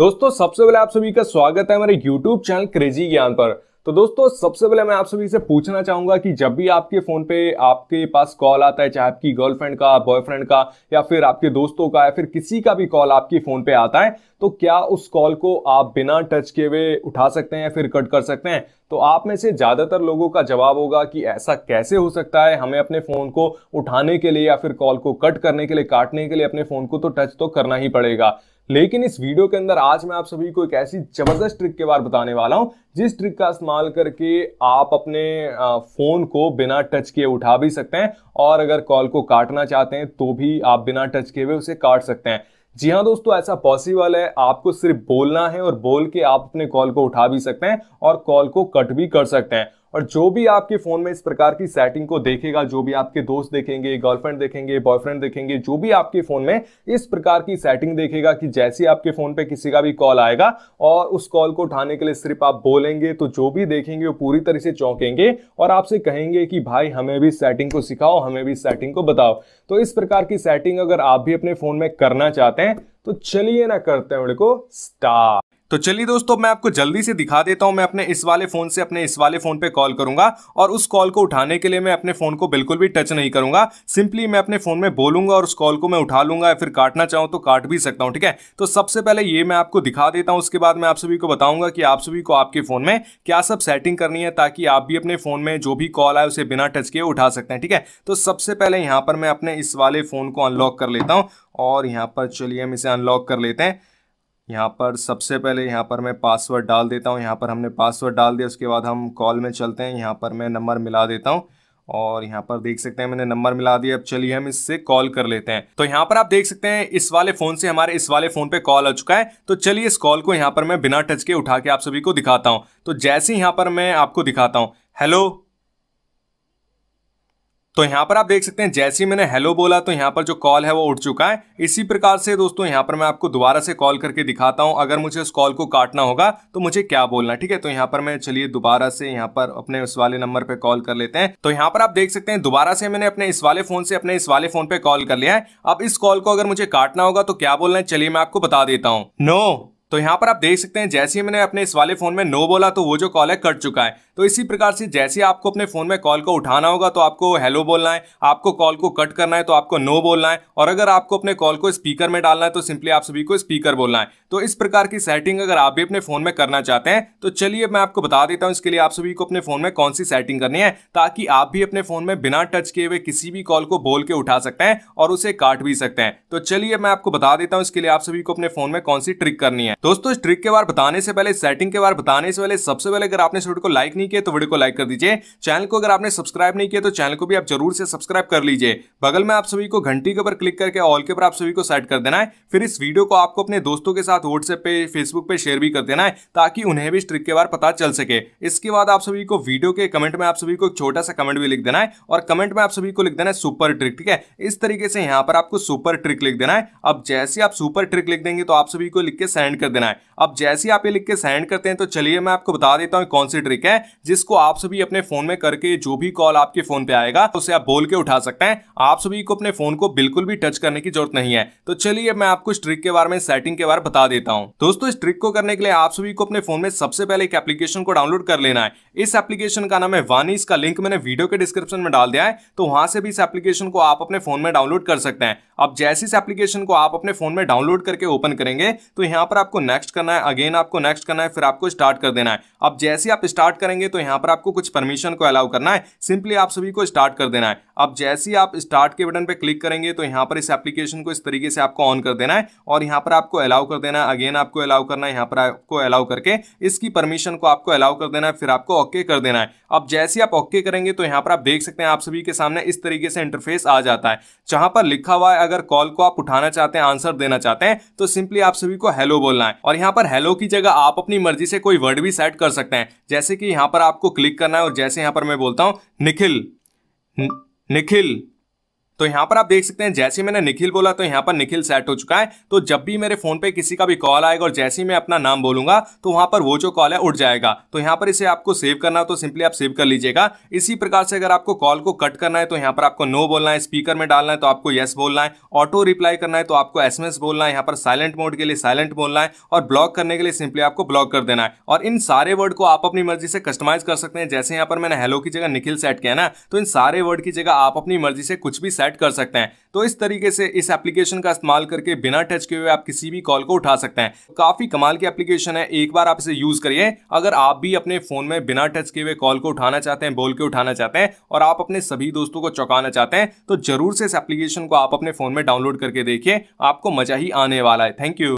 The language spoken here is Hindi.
दोस्तों सबसे पहले आप सभी का स्वागत है हमारे YouTube चैनल क्रेजी ज्ञान पर तो दोस्तों सबसे पहले मैं आप सभी से पूछना चाहूंगा कि जब भी आपके फोन पे आपके पास कॉल आता है चाहे आपकी गर्लफ्रेंड का बॉयफ्रेंड का या फिर आपके दोस्तों का या फिर किसी का भी कॉल आपके फोन पे आता है तो क्या उस कॉल को आप बिना टच किए हुए उठा सकते हैं या फिर कट कर सकते हैं तो आप में से ज़्यादातर लोगों का जवाब होगा कि ऐसा कैसे हो सकता है हमें अपने फ़ोन को उठाने के लिए या फिर कॉल को कट करने के लिए काटने के लिए अपने फ़ोन को तो टच तो करना ही पड़ेगा लेकिन इस वीडियो के अंदर आज मैं आप सभी को एक ऐसी जबरदस्त ट्रिक के बारे बताने वाला हूं जिस ट्रिक का इस्तेमाल करके आप अपने फ़ोन को बिना टच किए उठा भी सकते हैं और अगर कॉल को काटना चाहते हैं तो भी आप बिना टच किए हुए उसे काट सकते हैं जी हाँ दोस्तों ऐसा पॉसिबल है आपको सिर्फ बोलना है और बोल के आप अपने कॉल को उठा भी सकते हैं और कॉल को कट भी कर सकते हैं और जो भी आपके फ़ोन में इस प्रकार की सेटिंग को देखेगा जो भी आपके दोस्त देखेंगे गर्लफ्रेंड देखेंगे बॉयफ्रेंड देखेंगे जो भी आपके फ़ोन में इस प्रकार की सेटिंग देखेगा कि जैसे आपके फ़ोन पे किसी का भी कॉल आएगा और उस कॉल को उठाने के लिए सिर्फ आप बोलेंगे तो जो भी देखेंगे वो पूरी तरह से चौंकेंगे और आपसे कहेंगे कि भाई हमें भी सेटिंग को सिखाओ हमें भी सेटिंग को बताओ तो इस प्रकार की सेटिंग अगर आप भी अपने फ़ोन में करना चाहते हैं तो चलिए ना करते हैं उनको स्टार तो चलिए दोस्तों मैं आपको जल्दी से दिखा देता हूं मैं अपने इस वाले फोन से अपने इस वाले फोन पे कॉल करूंगा और उस कॉल को उठाने के लिए मैं अपने फोन को बिल्कुल भी टच नहीं करूंगा सिंपली मैं अपने फोन में बोलूंगा और उस कॉल को मैं उठा लूंगा या फिर काटना चाहूँ तो काट भी सकता हूँ ठीक है तो सबसे पहले ये मैं आपको दिखा देता हूँ उसके बाद मैं आप सभी को बताऊंगा कि आप सभी को आपके फोन में क्या सब सेटिंग करनी है ताकि आप भी अपने फोन में जो भी कॉल आए उसे बिना टच किए उठा सकते हैं ठीक है तो सबसे पहले यहाँ पर मैं अपने इस वाले फोन को अनलॉक कर लेता हूँ और यहाँ पर चलिए हम इसे अनलॉक कर लेते हैं यहाँ पर सबसे पहले यहाँ पर मैं पासवर्ड डाल देता हूँ यहाँ पर हमने पासवर्ड डाल दिया उसके बाद हम कॉल में चलते हैं यहाँ पर मैं नंबर मिला देता हूँ और यहाँ पर देख सकते हैं मैंने नंबर मिला दिया अब चलिए हम इससे कॉल कर लेते हैं तो यहाँ पर आप देख सकते हैं इस वाले फोन से हमारे इस वाले फोन पे कॉल आ चुका है तो चलिए इस कॉल को यहाँ पर मैं बिना टच के उठा के आप सभी को दिखाता हूँ तो जैसे ही यहाँ पर मैं आपको दिखाता हूँ हेलो तो यहाँ पर आप देख सकते हैं जैसे ही मैंने हेलो बोला तो यहाँ पर जो कॉल है वो उठ चुका है इसी प्रकार से दोस्तों यहाँ पर मैं आपको दोबारा से कॉल करके दिखाता हूँ अगर मुझे उस कॉल को काटना होगा तो मुझे क्या बोलना ठीक है तो यहाँ पर मैं चलिए दोबारा से यहाँ पर अपने उस वाले नंबर पर कॉल कर लेते हैं तो यहाँ पर आप देख सकते हैं दोबारा से मैंने अपने इस वाले फोन से अपने इस वाले फोन पे कॉल कर लिया है अब इस कॉल को अगर मुझे काटना होगा तो क्या बोलना है चलिए मैं आपको बता देता हूँ नो तो यहाँ पर आप देख सकते हैं जैसे ही मैंने अपने इस वाले फ़ोन में नो बोला तो वो जो कॉल है कट चुका है तो इसी प्रकार से जैसे ही आपको अपने फ़ोन में कॉल को उठाना होगा तो आपको हेलो बोलना है आपको कॉल को कट करना है तो आपको नो बोलना है और अगर आपको अपने कॉल को स्पीकर में डालना है तो सिंपली आप सभी को स्पीकर बोलना है तो इस प्रकार की सेटिंग अगर आप भी अपने फ़ोन में करना चाहते हैं तो चलिए मैं आपको बता देता हूँ इसके लिए आप सभी को अपने फ़ोन में कौन सी सेटिंग करनी है ताकि आप भी अपने फ़ोन में बिना टच किए हुए किसी भी कॉल को बोल के उठा सकते हैं और उसे काट भी सकते हैं तो चलिए मैं आपको बता देता हूँ इसके लिए आप सभी को अपने फ़ोन में कौन सी ट्रिक करनी है दोस्तों इस ट्रिक के बारे बताने से पहले सेटिंग के बारे बताने से पहले सबसे पहले अगर आपने वीडियो को लाइक नहीं किया तो वीडियो को लाइक कर दीजिए चैनल को अगर आपने सब्सक्राइब नहीं किया तो चैनल को भी आप जरूर से सब्सक्राइब कर लीजिए बगल में आप सभी को घंटी के ऊपर क्लिक करके ऑल के ऊपर आप सभी को सेट कर देना है फिर इस वीडियो को आपको अपने दोस्तों के साथ व्हाट्सएप पे फेसबुक पे शेयर भी कर देना है ताकि उन्हें भी इस ट्रिक के बारे पता चल सके इसके बाद आप सभी को वीडियो के कमेंट में आप सभी को एक छोटा सा कमेंट भी लिख देना है और कमेंट में आप सभी को लिख देना है सुपर ट्रिक ठीक है इस तरीके से यहाँ पर आपको सुपर ट्रिक लिख देना है अब जैसे आप सुपर ट्रिक लिख देंगे तो आप सभी को लिख के सेंड कर कर देना है अब जैसे ही आप ये लिख के सेंड करते हैं तो चलिए मैं आपको बता देता हूँ कौन सी ट्रिक है जिसको आप सभी अपने फोन में करके जो भी कॉल आपके फोन पे आएगा उसे आप बोल के उठा सकते हैं आप सभी को अपने फोन को बिल्कुल भी टच करने की जरूरत नहीं है तो चलिए मैं आपको इस ट्रिक के बारे में सेटिंग के बारे में बता देता हूँ दोस्तों इस ट्रिक को करने के लिए आप सभी को अपने फोन में सबसे पहले एक एप्लीकेशन को डाउनलोड कर लेना है इस एप्लीकेशन का नाम है वानी इसका लिंक मैंने वीडियो के डिस्क्रिप्शन में डाल दिया है तो वहां से भी इस एप्लीकेशन को आप अपने फोन में डाउनलोड कर सकते हैं अब जैसे इस एप्लीकेशन को आप अपने फोन में डाउनलोड करके ओपन करेंगे तो यहाँ पर आपको आपको नेक्स्ट करना है अगेन आपको नेक्स्ट करना है फिर आपको स्टार्ट कर देना है अब जैसे आप स्टार्ट करेंगे तो यहां पर आपको कुछ परमिशन को अलाउ करना है सिंपली आप सभी को स्टार्ट कर देना है अब जैसे ही आप स्टार्ट के बटन पर क्लिक करेंगे तो यहां तो पर इस एप्लीकेशन को इस तरीके से आपको ऑन कर देना है और यहां पर आपको अलाउ कर देना है अगेन आपको अलाउ करना है यहां पर आपको अलाउ करके इसकी परमिशन को आपको अलाउ कर देना है फिर आपको ओके कर देना है अब जैसे आप ओके करेंगे तो यहां पर आप देख सकते हैं आप सभी के सामने इस तरीके से इंटरफेस आ जाता है जहां पर लिखा हुआ है अगर कॉल को आप उठाना चाहते हैं आंसर देना चाहते हैं तो सिंपली आप सभी को हेलो बोलना है करना है और यहाँ पर हेलो की जगह आप अपनी मर्जी से कोई वर्ड भी सेट कर सकते हैं जैसे कि यहाँ पर आपको क्लिक करना है और जैसे यहाँ पर मैं बोलता हूँ निखिल निखिल तो यहां पर आप देख सकते हैं जैसे मैंने निखिल बोला तो यहां पर निखिल सेट हो चुका है तो जब भी मेरे फोन पे किसी का भी कॉल आएगा और जैसे ही मैं अपना नाम बोलूंगा तो वहां पर वो जो कॉल है उठ जाएगा तो यहां पर इसे आपको सेव करना हो तो सिंपली आप सेव कर लीजिएगा इसी प्रकार से अगर आपको कॉल को कट करना है तो यहां पर आपको नो बोलना है स्पीकर में डालना है तो आपको येस बोलना है ऑटो रिप्लाई करना है तो आपको एसएमएस बोलना है यहाँ पर साइलेंट मोड के लिए साइलेंट बोलना है और ब्लॉक करने के लिए सिंपली आपको ब्लॉक कर देना है और इन सारे वर्ड को आप अपनी मर्जी से कस्टमाइज कर सकते हैं जैसे यहां पर मैंने हेलो की जगह निखिल सेट किया ना तो इन सारे वर्ड की जगह आप अपनी मर्जी से कुछ भी सेट चैट कर सकते हैं तो इस तरीके से इस एप्लीकेशन का इस्तेमाल करके बिना टच के हुए आप किसी भी कॉल को उठा सकते हैं काफी कमाल की एप्लीकेशन है एक बार आप इसे यूज करिए अगर आप भी अपने फोन में बिना टच के हुए कॉल को उठाना चाहते हैं बोल के उठाना चाहते हैं और आप अपने सभी दोस्तों को चौंकाना चाहते हैं तो जरूर से इस एप्लीकेशन को आप अपने फोन में डाउनलोड करके देखिए आपको मजा ही आने वाला है थैंक यू